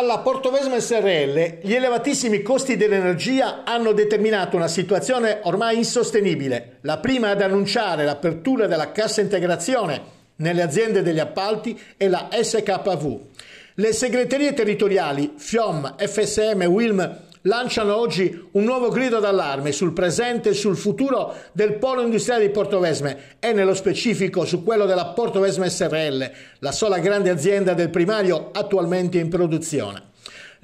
Alla Portovesma SRL gli elevatissimi costi dell'energia hanno determinato una situazione ormai insostenibile. La prima ad annunciare l'apertura della cassa integrazione nelle aziende degli appalti è la SKV. Le segreterie territoriali FIOM, FSM, WILM lanciano oggi un nuovo grido d'allarme sul presente e sul futuro del polo industriale di Portovesme e nello specifico su quello della Portovesme SRL, la sola grande azienda del primario attualmente in produzione.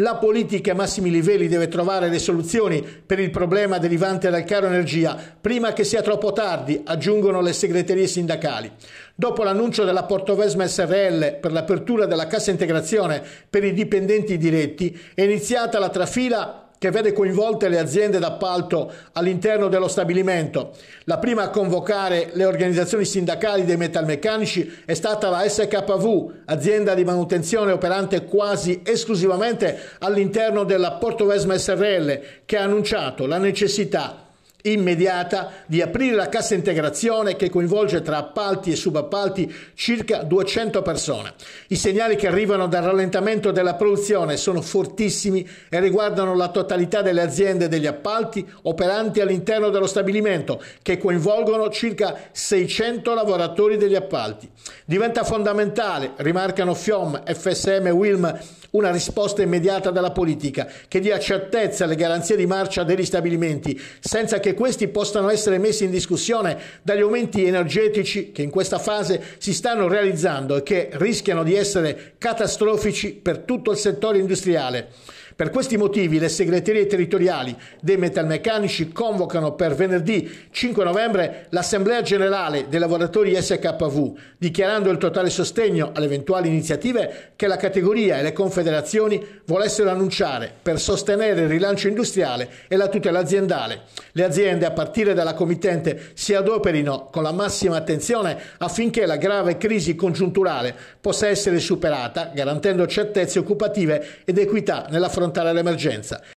La politica a massimi livelli deve trovare le soluzioni per il problema derivante dal caro energia prima che sia troppo tardi, aggiungono le segreterie sindacali. Dopo l'annuncio della Portovesma SRL per l'apertura della cassa integrazione per i dipendenti diretti, è iniziata la trafila che vede coinvolte le aziende d'appalto all'interno dello stabilimento. La prima a convocare le organizzazioni sindacali dei metalmeccanici è stata la SKV, azienda di manutenzione operante quasi esclusivamente all'interno della Porto Vesma SRL, che ha annunciato la necessità immediata di aprire la cassa integrazione che coinvolge tra appalti e subappalti circa 200 persone. I segnali che arrivano dal rallentamento della produzione sono fortissimi e riguardano la totalità delle aziende degli appalti operanti all'interno dello stabilimento che coinvolgono circa 600 lavoratori degli appalti. Diventa fondamentale, rimarcano FIOM, FSM e WILM, una risposta immediata dalla politica che dia certezza alle garanzie di marcia degli stabilimenti senza che questi possano essere messi in discussione dagli aumenti energetici che in questa fase si stanno realizzando e che rischiano di essere catastrofici per tutto il settore industriale. Per questi motivi le segreterie territoriali dei metalmeccanici convocano per venerdì 5 novembre l'Assemblea Generale dei lavoratori SKV, dichiarando il totale sostegno alle eventuali iniziative che la categoria e le confederazioni volessero annunciare per sostenere il rilancio industriale e la tutela aziendale. Le aziende, a partire dalla committente, si adoperino con la massima attenzione affinché la grave crisi congiunturale possa essere superata, garantendo certezze occupative ed equità nella frontiera affrontare l'emergenza